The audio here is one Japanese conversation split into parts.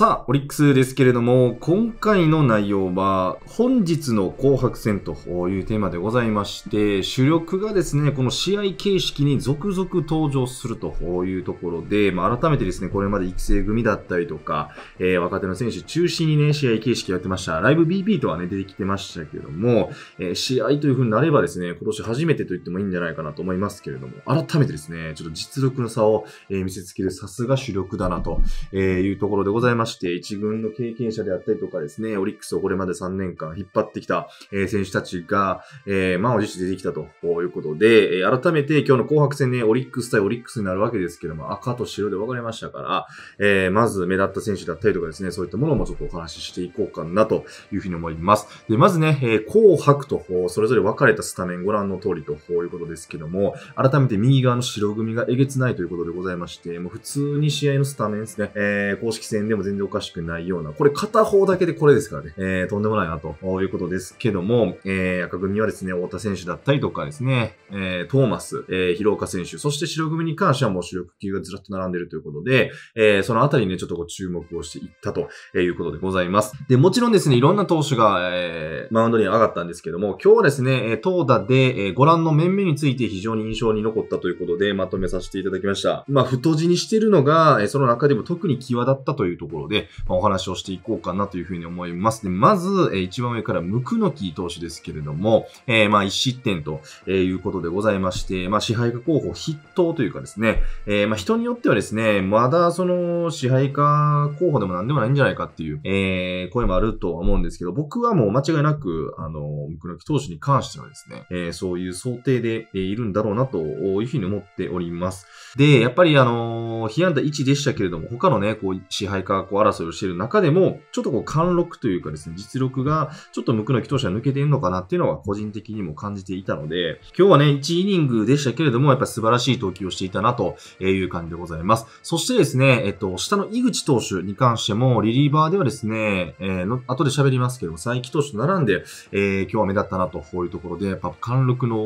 さあ、オリックスですけれども、今回の内容は、本日の紅白戦というテーマでございまして、主力がですね、この試合形式に続々登場するというところで、まあ、改めてですね、これまで育成組だったりとか、えー、若手の選手中心にね、試合形式やってました。ライブ BP とはね、出てきてましたけども、えー、試合という風になればですね、今年初めてと言ってもいいんじゃないかなと思いますけれども、改めてですね、ちょっと実力の差を、え見せつけるさすが主力だなというところでございます。して、一軍の経験者であったりとかですね、オリックスをこれまで3年間引っ張ってきた、え選手たちが、えー、満を持して出てきたということで、え改めて今日の紅白戦ね、オリックス対オリックスになるわけですけども、赤と白で分かれましたから、えー、まず目立った選手だったりとかですね、そういったものもちょっとお話ししていこうかなというふうに思います。で、まずね、えー、紅白と、それぞれ分かれたスタメンご覧の通りということですけども、改めて右側の白組がえげつないということでございまして、もう普通に試合のスタメンですね、えー、公式戦でも全然でおかしくないような、これ片方だけでこれですからね、えー、とんでもないなということですけども、えー、赤組はですね、太田選手だったりとかですね、えー、トーマス、えー、広岡選手、そして白組に関してはもう主力級がずらっと並んでるということで、えー、そのあたりにね、ちょっとこう注目をしていったということでございます。で、もちろんですね、いろんな投手が、えー、マウンドに上がったんですけども、今日はですね、え投打で、えご覧の面々について非常に印象に残ったということで、まとめさせていただきました。まあ、太字にしてるのが、えその中でも特に際立ったというところろで、まあ、お話をしていこうかなというふうに思います。で、まず、えー、一番上から、ムクノキ投手ですけれども、えー、まあ、1失点ということでございまして、まあ、支配下候補筆頭というかですね、えー、まあ、人によってはですね、まだその、支配下候補でも何でもないんじゃないかっていう、えー、声もあるとは思うんですけど、僕はもう間違いなく、あの、ムクノキ投手に関してはですね、えー、そういう想定でいるんだろうなというふうに思っております。で、やっぱりあの、被安打1でしたけれども、他のね、こう、支配下こう争いをしている中でも、ちょっとこう貫禄というかですね、実力がちょっと無垢な投手は抜けているのかなっていうのは個人的にも感じていたので、今日はね、1イニングでしたけれども、やっぱ素晴らしい投球をしていたなという感じでございます。そしてですね、えっと、下の井口投手に関しても、リリーバーではですね、えー、の後で喋りますけども、佐伯投手と並んで、えー、今日は目立ったなというところで、やっぱ貫禄の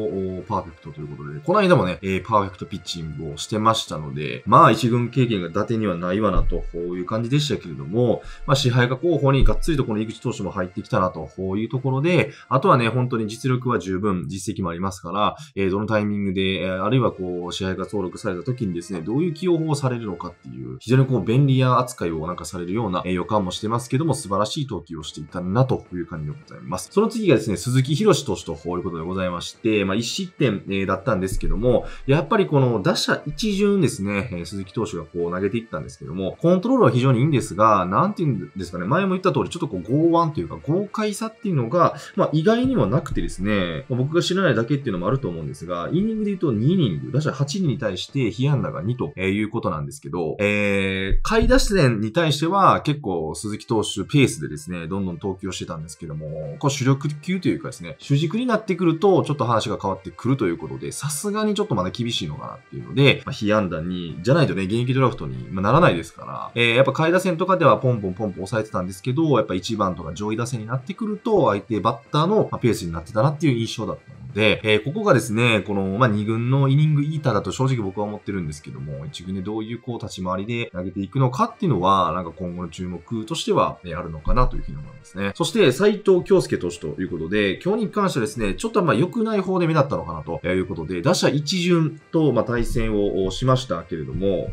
パーフェクトということで、この間もね、えー、パーフェクトピッチングをしてましたので、まあ、一軍経験が伊達にはないわなという感じでしたたけれども、まあ、支配下候補にがっつりとこの井口投手も入ってきたなとこういうところで、あとはね、本当に実力は十分、実績もありますから、えー、どのタイミングで、えあるいはこう、支配下登録された時にですね、どういう起用法をされるのかっていう、非常にこう、便利や扱いをなんかされるようなえ予感もしてますけども、素晴らしい投球をしていたなという感じでございます。その次がですね、鈴木博士投手とこういうことでございまして、まあ、一失点、えー、だったんですけども、やっぱりこの打者一巡ですね、えー、鈴木投手がこう投げていったんですけども、コントロールは非常にいいんですですが、なんていうんですかね、前も言った通り、ちょっとこう剛腕というか、豪快さっていうのが、まあ、意外にもなくてですね、まあ、僕が知らないだけっていうのもあると思うんですが、イニングで言うと2イニング、打者8人に対して被安打が2ということなんですけど、えー、下位打線に対しては結構鈴木投手ペースでですね、どんどん投球をしてたんですけども、こう主力級というかですね、主軸になってくると、ちょっと話が変わってくるということで、さすがにちょっとまだ厳しいのかなっていうので、まあ、被安打に、じゃないとね、現役ドラフトにならないですから、えー、やっぱ下位打線戦とかではポンポンポンポン抑えてたんですけど、やっぱ1番とか上位打線になってくると、相手バッターのペースになってたなっていう印象だったので、えー、ここがですね、この、まあ、2軍のイニングイーターだと正直僕は思ってるんですけども、1軍でどういうこう立ち回りで投げていくのかっていうのは、なんか今後の注目としては、えあるのかなというふうに思いますね。そして、斎藤京介投手ということで、今日に関してはですね、ちょっとまあ良くない方で目立ったのかなということで、打者一巡とま対戦をしましたけれども、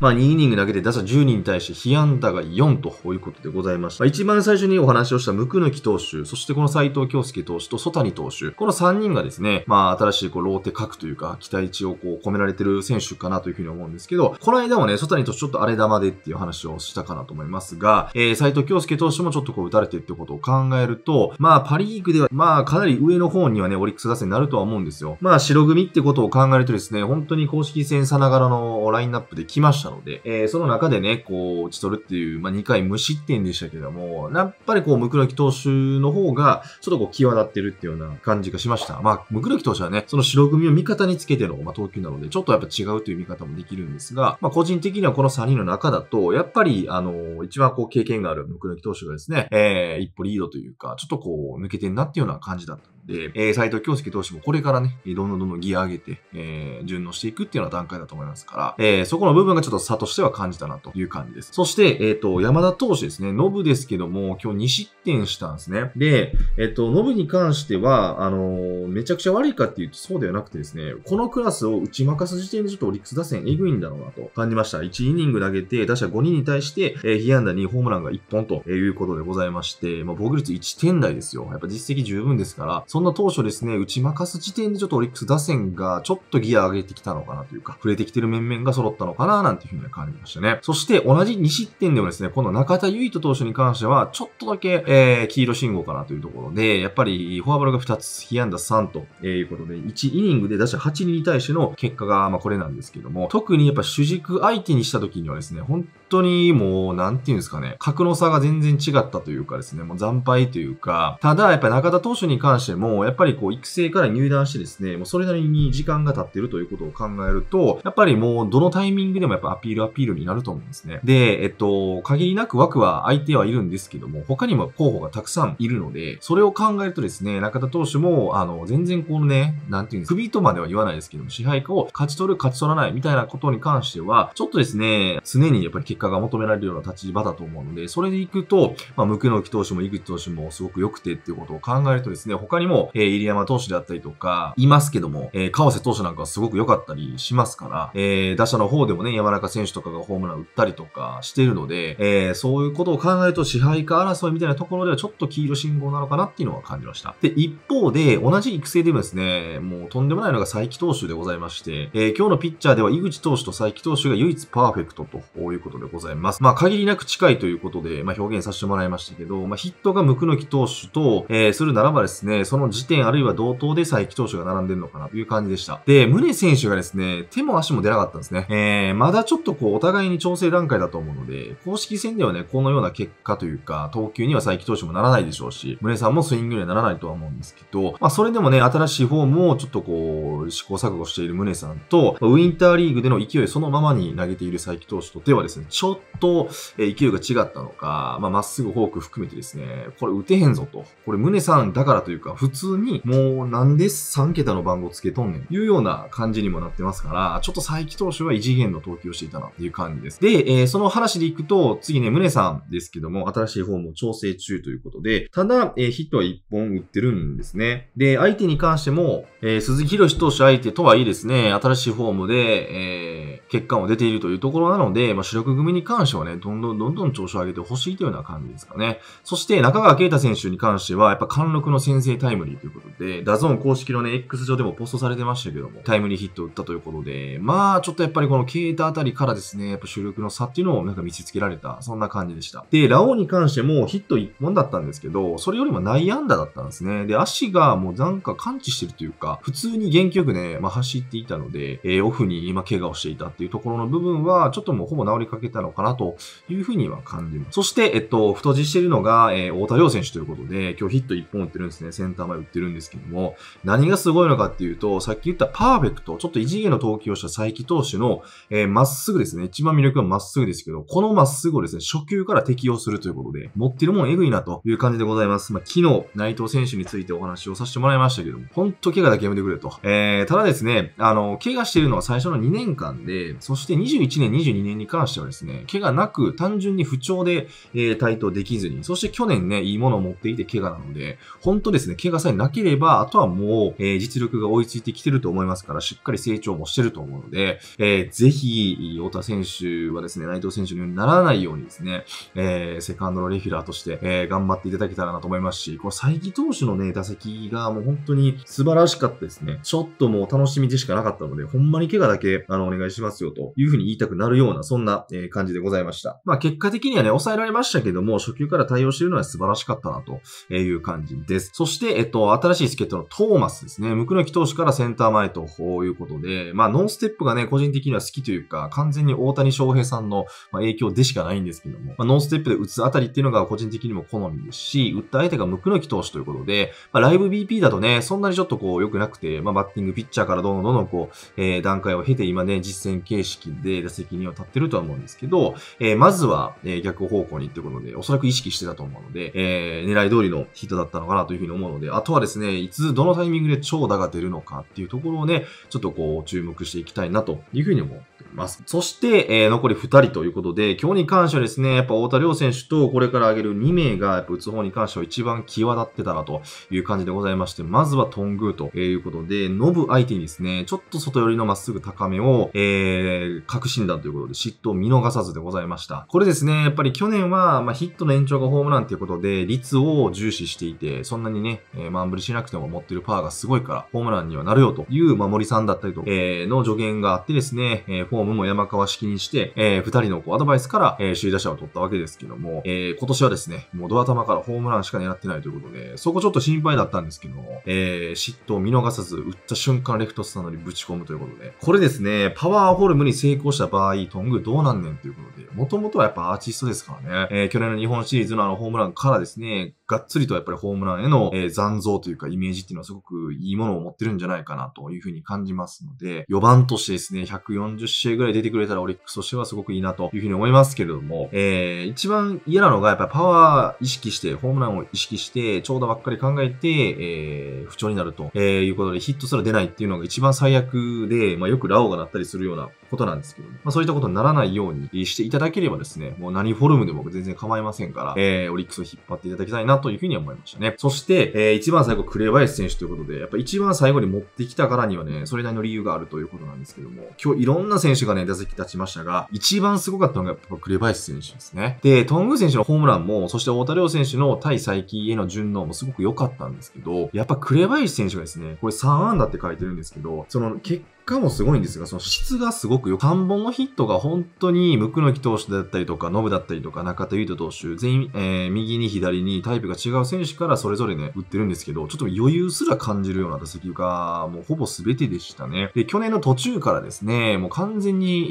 まあ、2イニング投げて打者10人に対して被安打が4ということでございました。まあ、一番最初にお話をしたムクヌキ投手、そしてこの斎藤京介投手とソタニ投手、この3人がですね、まあ、新しいこうローテ角というか、期待値をこう込められてる選手かなというふうに思うんですけど、この間もね、タニ投手ちょっと荒れ玉でっていう話をしたかなと思いますが、えー、斎藤京介投手もちょっとこう打たれてってことを考えると、まあ、パリーグでは、まあ、かなり上の方にはね、オリックス打線になるとは思うんですよ。まあ、白組ってことを考えるとですね、本当に公式戦さながらのラインナップで来ましたたので、えー、その中でね、こう、打ち取るっていう、まあ、2回無失点でしたけども、やっぱりこう、ムクロキ投手の方が、ちょっとこう、際立ってるっていうような感じがしました。まあ、ムクロキ投手はね、その白組を味方につけての、まあ、投球なので、ちょっとやっぱ違うという見方もできるんですが、まあ、個人的にはこの3人の中だと、やっぱり、あの、一番こう、経験があるムクロキ投手がですね、えー、一歩リードというか、ちょっとこう、抜けてんなっていうような感じだったで、えー、斎藤京介投手もこれからね、どんどんどんどんギア上げて、えー、順応していくっていうような段階だと思いますから、えー、そこの部分がちょっと差としては感じたなという感じです。そして、えっ、ー、と、山田投手ですね、ノブですけども、今日2失点したんですね。で、えっ、ー、と、ノブに関しては、あのめちゃくちゃ悪いかっていうとそうではなくてですね、このクラスを打ち負かす時点でちょっとオリックス打線エグいんだろうなと感じました。1イニング投げて、打者5人に対して、えー、被安打2ホームランが1本ということでございまして、まあ、防御率1点台ですよ。やっぱ実績十分ですから、そんな当初ですね、打ち負かす時点でちょっとオリックス打線がちょっとギア上げてきたのかなというか、触れてきてる面々が揃ったのかななんていうふうには感じましたね。そして同じ2失点でもですね、この中田唯人投手に関しては、ちょっとだけ、えー、黄色信号かなというところで、やっぱりフォアボールが2つ、被安打3ということで、1イニングで打者8人に対しての結果が、まあこれなんですけども、特にやっぱ主軸相手にした時にはですね、本当にもう、なんていうんですかね、格の差が全然違ったというかですね、もう惨敗というか、ただ、やっぱり中田投手に関しても、やっぱりこう、育成から入団してですね、もうそれなりに時間が経ってるということを考えると、やっぱりもう、どのタイミングでもやっぱアピールアピールになると思うんですね。で、えっと、限りなく枠は相手はいるんですけども、他にも候補がたくさんいるので、それを考えるとですね、中田投手も、あの、全然このね、なんていうんですか、首とまでは言わないですけども、支配下を勝ち取る、勝ち取らないみたいなことに関しては、ちょっとですね、常にやっぱり結果が求められるような立場だと思うので、それで行くと、まあ、ムクノキ投手も井口投手もすごく良くてっていうことを考えるとですね、他にも、えー、入山投手であったりとか、いますけども、えー、川瀬投手なんかはすごく良かったりしますから、えー、打者の方でもね、山中選手とかがホームラン打ったりとかしてるので、えー、そういうことを考えると支配下争いみたいなところではちょっと黄色信号なのかなっていうのは感じました。で、一方で、同じ育成でもですね、もうとんでもないのが佐伯投手でございまして、えー、今日のピッチャーでは井口投手と佐伯投手が唯一パーフェクトということでございます。まあ、限りなく近いということで、まあ、表現させてもらいましたけど、まあ、ヒットがムクノキ投手と、えー、するならばですね、その時点あるいは同等で佐伯投手が並んでるのかなという感じでした。で、宗選手がですね、手も足も出なかったんですね。えー、まだちょっとこう、お互いに調整段階だと思うので、公式戦ではね、このような結果というか、投球には佐伯投手もならないでしょうし、宗さんもスイングにはならないとは思うんですけど、まあ、それでもね、新しいフォームをちょっとこう、試行錯誤している宗さんと、ウィンターリーグでの勢いそのままに投げている佐伯投手とではですね、ちょっと、え勢いが違ったのか、まあ、まっすぐフォーク含めてですね、これ打てへんぞと。これ胸さんだからというか、普通に、もうなんで3桁の番号つけとんねんというような感じにもなってますから、ちょっと佐伯投手は異次元の投球をしていたなっていう感じです。で、えー、その話でいくと、次ね、胸さんですけども、新しいフォームを調整中ということで、ただ、えー、ヒットは1本打ってるんですね。で、相手に関しても、えー、鈴木博士投手相手とはいいですね、新しいフォームで、えー、結果を出ているというところなので、まあ、主力組に関してはね、どんどんどんどん調子を上げてほしいというような感じですかね。そして中川圭太選手に関しては、やっぱ貫禄の先制タイムリーということで、ダゾーン公式のね、X 上でもポストされてましたけども、タイムリーヒットを打ったということで、まあ、ちょっとやっぱりこの圭太あたりからですね、やっぱ主力の差っていうのをなんか見せつけられた、そんな感じでした。で、ラオウに関してもヒット1本だったんですけど、それよりも内野安打だったんですね。で、足がもうなんか感知してるというか、普通に元気よくね、まあ走っていたので、えー、オフに今怪我をしていたっていうところの部分は、ちょっともうほぼ治りかけたのかなというふうには感じます。そして、えっと、太字しているのが、えー、太田亮選手ということで、今日ヒット1本打ってるんですね。センター前打ってるんですけども、何がすごいのかっていうと、さっき言ったパーフェクト、ちょっと異次元の投球をした佐伯投手の、えー、まっすぐですね。一番魅力はまっすぐですけど、このまっすぐをですね、初級から適用するということで、持ってるもんエグいなという感じでございます。まあ、昨日、内藤選手についてお話をさせてもらいましたけども、ほんと怪我だけやめてくれと。えー、ただですね、あの、怪我しているのは最初の2年間で、そして21年、22年に関してはですねですね、怪我なく単純に不調で、え対等できずに、そして去年ね、いいものを持っていて怪我なので、本当ですね、怪我さえなければ、あとはもう、え実力が追いついてきてると思いますから、しっかり成長もしてると思うので、えー、ぜひ、太田選手はですね、内藤選手のようにならないようにですね、えー、セカンドのレギュラーとして、えー、頑張っていただけたらなと思いますし、この佐伯投手のね、打席がもう本当に素晴らしかったですね。ちょっともう楽しみでしかなかったので、ほんまに怪我だけ、あの、お願いしますよというふうに言いたくなるような、そんな、え感じでございました。まあ結果的にはね、抑えられましたけども、初級から対応しているのは素晴らしかったなという感じです。そして、えっと、新しい助っ人のトーマスですね。ムクノキ投手からセンター前ということで、まあノンステップがね、個人的には好きというか、完全に大谷翔平さんの影響でしかないんですけども、まあ、ノンステップで打つあたりっていうのが個人的にも好みですし、打った相手がムクノキ投手ということで、まあ、ライブ BP だとね、そんなにちょっとこう良くなくて、まあ、バッティングピッチャーからどんどんどんどんこう、えー、段階を経て今ね、実戦形式で打席には立ってるとは思うんですけど、えー、まずは、え逆方向にってことで、おそらく意識してたと思うので、えー、狙い通りのヒットだったのかなというふうに思うので、あとはですね、いつどのタイミングで長打が出るのかっていうところをね、ちょっとこう注目していきたいなというふうにもます。そして、えー、残り2人ということで、今日に関してはですね、やっぱ太田亮選手とこれから挙げる2名が、やっぱ打つ方に関しては一番際立ってたなという感じでございまして、まずはトングーということで、ノブ相手にですね、ちょっと外寄りのまっすぐ高めを、えー、確信だということで、嫉妬を見逃さずでございました。これですね、やっぱり去年は、まあ、ヒットの延長がホームランということで、率を重視していて、そんなにね、えー、マンブルしなくても持ってるパワーがすごいから、ホームランにはなるよという、守りさんだったりと、えー、の助言があってですね、えー、フォも山川式にして、えー、人のこうアドバイスから、えー、首位打者を取ったわけですけども、えー、今年はですね、もうドア玉からホームランしか狙ってないということで、そこちょっと心配だったんですけども、えー、嫉妬を見逃さず、打った瞬間レフトスタンドにぶち込むということで、これですね、パワーフォルムに成功した場合、トングどうなんねんということで、もともとはやっぱアーティストですからね、えー、去年の日本シリーズのあのホームランからですね、がっつりとやっぱりホームランへの、えー、残像というかイメージっていうのはすごくいいものを持ってるんじゃないかなというふうに感じますので、4番としてですね、140試合合ぐらい出てくれたらオリックスとしてはすごくいいなというふうに思いますけれども、えー、一番嫌なのがやっぱパワー意識して、ホームランを意識して、長打ばっかり考えて、えー、不調になると、えー、いうことでヒットすら出ないっていうのが一番最悪で、まあよくラオがなったりするようなことなんですけど、も、まあそういったことにならないようにしていただければですね、もう何フォルムでも全然構いませんから、えー、オリックスを引っ張っていただきたいなというふうに思いましたね。そして、えー、一番最後、クレバ紅ス選手ということで、やっぱ一番最後に持ってきたからにはね、それなりの理由があるということなんですけども、今日いろんな選手手がね、打席立ちましたが、一番すごかったのがやっぱ紅林選手ですね。で、トング選手のホームランも、そして太田亮選手の対佐伯への順応もすごく良かったんですけど、やっぱ紅林選手がですね、これ3安打って書いてるんですけど、その結かもすごいんですが、その質がすごくよく、3本のヒットが本当に、ムクノキ投手だったりとか、ノブだったりとか、中田裕斗投手、全員、えー、右に左にタイプが違う選手からそれぞれね、打ってるんですけど、ちょっと余裕すら感じるような打席が、もうほぼ全てでしたね。で、去年の途中からですね、もう完全に、え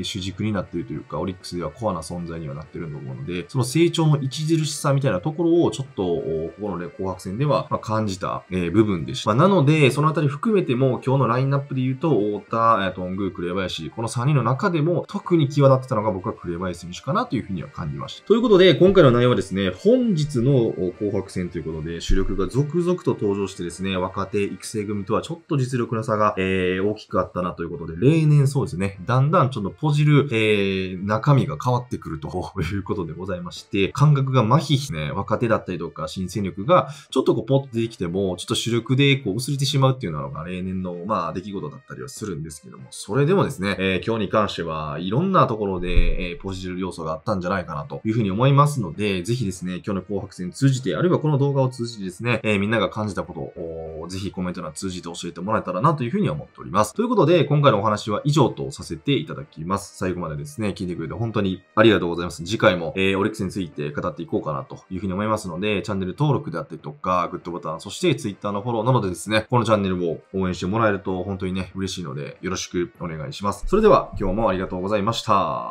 ー、主軸になってるというか、オリックスではコアな存在にはなってると思うので、その成長の著しさみたいなところを、ちょっと、ここのね、紅白戦では、まあ、感じた、えー、部分でした。まあ、なので、そのあたり含めても、今日のラインナップで言うと太田、えっと、ング、紅林、この3人の中でも特に際立ってたのが僕は紅林選手かなというふうには感じました。ということで、今回の内容はですね、本日の紅白戦ということで、主力が続々と登場してですね、若手育成組とはちょっと実力の差が、えー、大きくあったなということで、例年そうですね、だんだんちょっとポジる、えー、中身が変わってくるということでございまして、感覚が麻痺しね、若手だったりとか新戦力がちょっとこうポッとできても、ちょっと主力でこう薄れてしまうっていうのが例年のまあ出来事だったったりはするんですけども、それでもですね、えー、今日に関してはいろんなところで、えー、ポジティブ要素があったんじゃないかなというふうに思いますので、ぜひですね、今日の紅白戦通じて、あるいはこの動画を通じてですね、えー、みんなが感じたことを、ぜひコメント欄通じて教えてもらえたらなというふうに思っております。ということで、今回のお話は以上とさせていただきます。最後までですね、聞いてくれて本当にありがとうございます。次回も、えー、オリックスについて語っていこうかなというふうに思いますので、チャンネル登録であったりとか、グッドボタン、そして Twitter のフォローなどでですね、このチャンネルを応援してもらえると本当にね、嬉しいのでよろしくお願いします。それでは今日もありがとうございました。